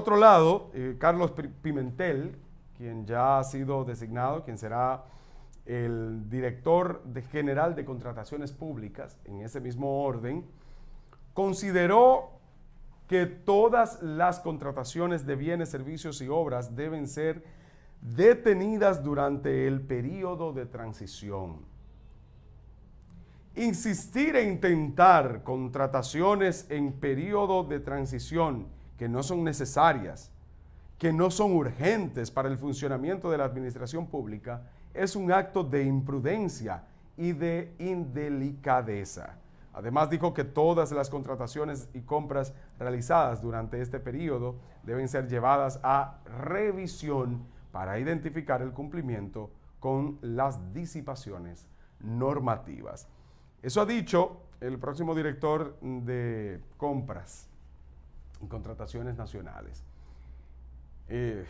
otro lado, eh, Carlos Pimentel, quien ya ha sido designado, quien será el director general de contrataciones públicas, en ese mismo orden, consideró que todas las contrataciones de bienes, servicios y obras deben ser detenidas durante el periodo de transición. Insistir e intentar contrataciones en periodo de transición que no son necesarias, que no son urgentes para el funcionamiento de la administración pública, es un acto de imprudencia y de indelicadeza. Además dijo que todas las contrataciones y compras realizadas durante este periodo deben ser llevadas a revisión para identificar el cumplimiento con las disipaciones normativas. Eso ha dicho el próximo director de compras en contrataciones nacionales. Eh,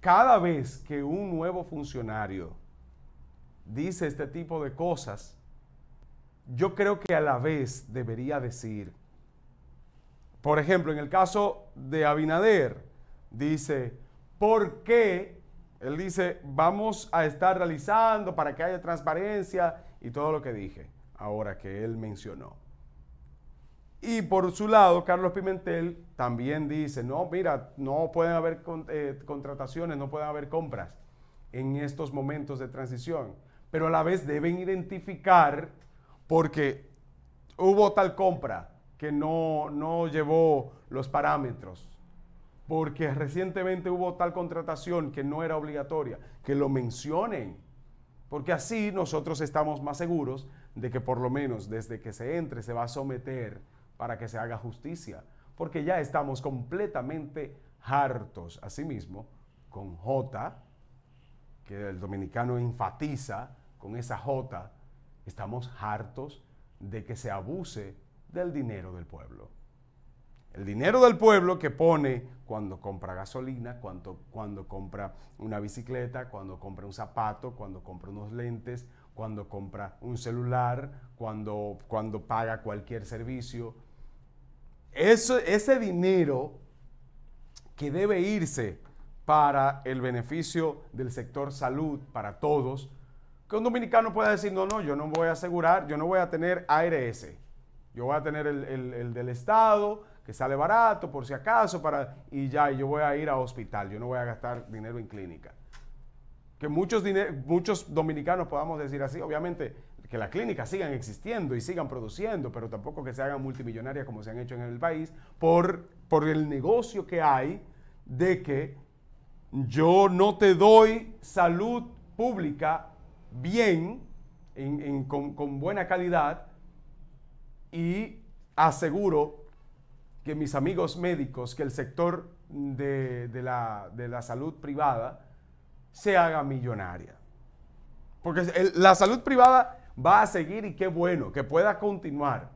cada vez que un nuevo funcionario dice este tipo de cosas, yo creo que a la vez debería decir, por ejemplo, en el caso de Abinader, dice, ¿por qué? Él dice, vamos a estar realizando para que haya transparencia y todo lo que dije, ahora que él mencionó. Y por su lado, Carlos Pimentel también dice, no, mira, no pueden haber eh, contrataciones, no pueden haber compras en estos momentos de transición, pero a la vez deben identificar porque hubo tal compra que no, no llevó los parámetros, porque recientemente hubo tal contratación que no era obligatoria, que lo mencionen, porque así nosotros estamos más seguros de que por lo menos desde que se entre se va a someter para que se haga justicia, porque ya estamos completamente hartos. Asimismo, con J, que el dominicano enfatiza con esa J, estamos hartos de que se abuse del dinero del pueblo. El dinero del pueblo que pone cuando compra gasolina, cuando, cuando compra una bicicleta, cuando compra un zapato, cuando compra unos lentes, cuando compra un celular, cuando, cuando paga cualquier servicio. ese dinero que debe irse para el beneficio del sector salud, para todos, que un dominicano pueda decir, no, no, yo no voy a asegurar, yo no voy a tener ARS, yo voy a tener el, del Estado, que sale barato por si acaso, para, y ya, yo voy a ir a hospital, yo no voy a gastar dinero en clínica que muchos, muchos dominicanos podamos decir así, obviamente que las clínicas sigan existiendo y sigan produciendo, pero tampoco que se hagan multimillonarias como se han hecho en el país, por, por el negocio que hay de que yo no te doy salud pública bien, con, buena calidad, y aseguro que mis amigos médicos, que el sector la, de, la, salud privada se haga millonaria. Porque la salud privada va a seguir y qué bueno que pueda continuar.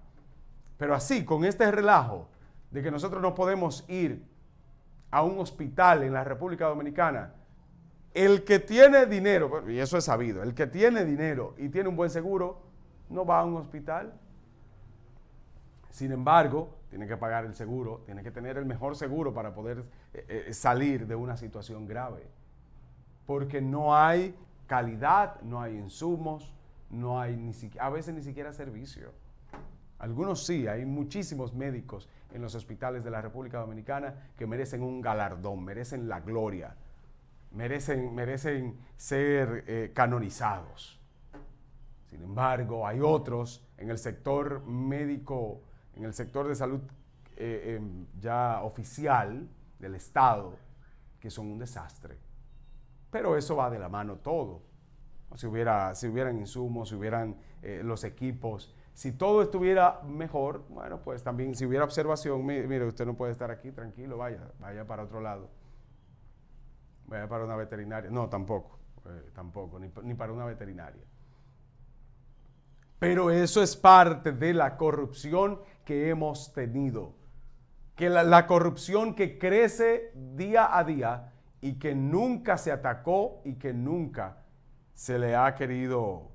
Pero así, con este relajo de que nosotros no podemos ir a un hospital en la República Dominicana, el que tiene dinero, y eso es sabido, el que tiene dinero y tiene un buen seguro, no va a un hospital. Sin embargo, tiene que pagar el seguro, tiene que tener el mejor seguro para poder eh, eh, salir de una situación grave porque no hay calidad, no hay insumos, no hay ni siquiera, a veces ni siquiera servicio. Algunos sí, hay muchísimos médicos en los hospitales de la República Dominicana que merecen un galardón, merecen la gloria, merecen, merecen ser eh, canonizados. Sin embargo, hay otros en el sector médico, en el sector de salud eh, em, ya oficial del Estado, que son un desastre pero eso va de la mano todo. Si, hubiera, si hubieran insumos, si hubieran eh, los equipos, si todo estuviera mejor, bueno, pues también si hubiera observación, mire, usted no puede estar aquí, tranquilo, vaya, vaya para otro lado. Vaya para una veterinaria. No, tampoco, eh, tampoco, ni, para una veterinaria. Pero eso es parte de la corrupción que hemos tenido. Que la, corrupción que crece día a día y que nunca se atacó y que nunca se le ha querido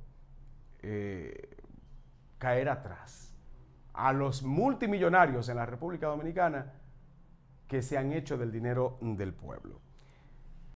eh, caer atrás. A los multimillonarios en la República Dominicana que se han hecho del dinero del pueblo.